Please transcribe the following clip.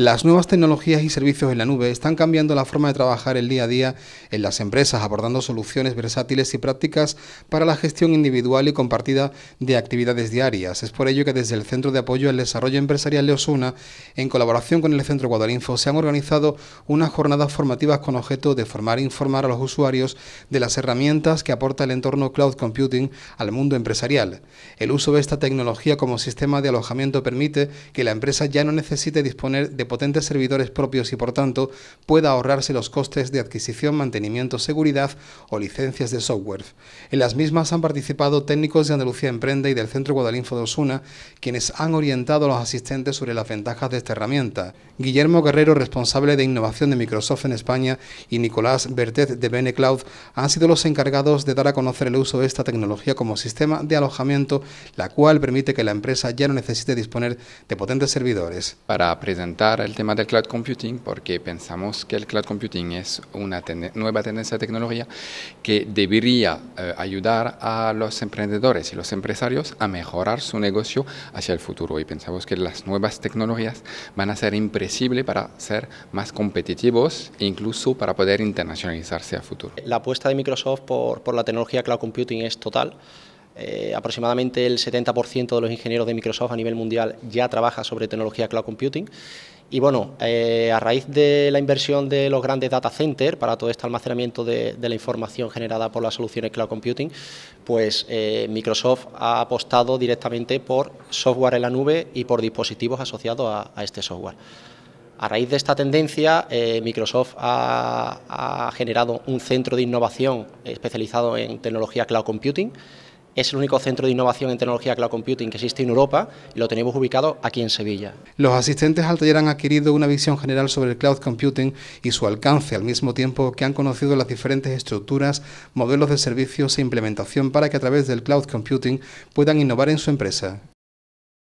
Las nuevas tecnologías y servicios en la nube están cambiando la forma de trabajar el día a día en las empresas, abordando soluciones versátiles y prácticas para la gestión individual y compartida de actividades diarias. Es por ello que desde el Centro de Apoyo al Desarrollo Empresarial de Osuna, en colaboración con el Centro Guadalinfo, se han organizado unas jornadas formativas con objeto de formar e informar a los usuarios de las herramientas que aporta el entorno cloud computing al mundo empresarial. El uso de esta tecnología como sistema de alojamiento permite que la empresa ya no necesite disponer de potentes servidores propios y por tanto pueda ahorrarse los costes de adquisición, mantenimiento, seguridad o licencias de software. En las mismas han participado técnicos de Andalucía Emprende y del Centro Guadalinfo de Osuna, quienes han orientado a los asistentes sobre las ventajas de esta herramienta. Guillermo Guerrero, responsable de innovación de Microsoft en España, y Nicolás Bertet de Benecloud, han sido los encargados de dar a conocer el uso de esta tecnología como sistema de alojamiento, la cual permite que la empresa ya no necesite disponer de potentes servidores. Para presentar el tema del cloud computing porque pensamos que el cloud computing es una nueva tendencia de tecnología que debería eh, ayudar a los emprendedores y los empresarios a mejorar su negocio hacia el futuro. Y pensamos que las nuevas tecnologías van a ser imprescindibles para ser más competitivos e incluso para poder internacionalizarse a futuro. La apuesta de Microsoft por, por la tecnología cloud computing es total. Eh, aproximadamente el 70% de los ingenieros de Microsoft a nivel mundial ya trabaja sobre tecnología cloud computing. Y bueno, eh, a raíz de la inversión de los grandes data centers para todo este almacenamiento de, la información generada por las soluciones cloud computing, pues eh, Microsoft ha apostado directamente por software en la nube y por dispositivos asociados a, este software. A raíz de esta tendencia, Microsoft ha, ha generado un centro de innovación especializado en tecnología cloud computing es el único centro de innovación en tecnología cloud computing que existe en Europa y lo tenemos ubicado aquí en Sevilla. Los asistentes al taller han adquirido una visión general sobre el cloud computing y su alcance, al mismo tiempo que han conocido las diferentes estructuras, modelos de servicios e implementación para que a través del cloud computing puedan innovar en su empresa.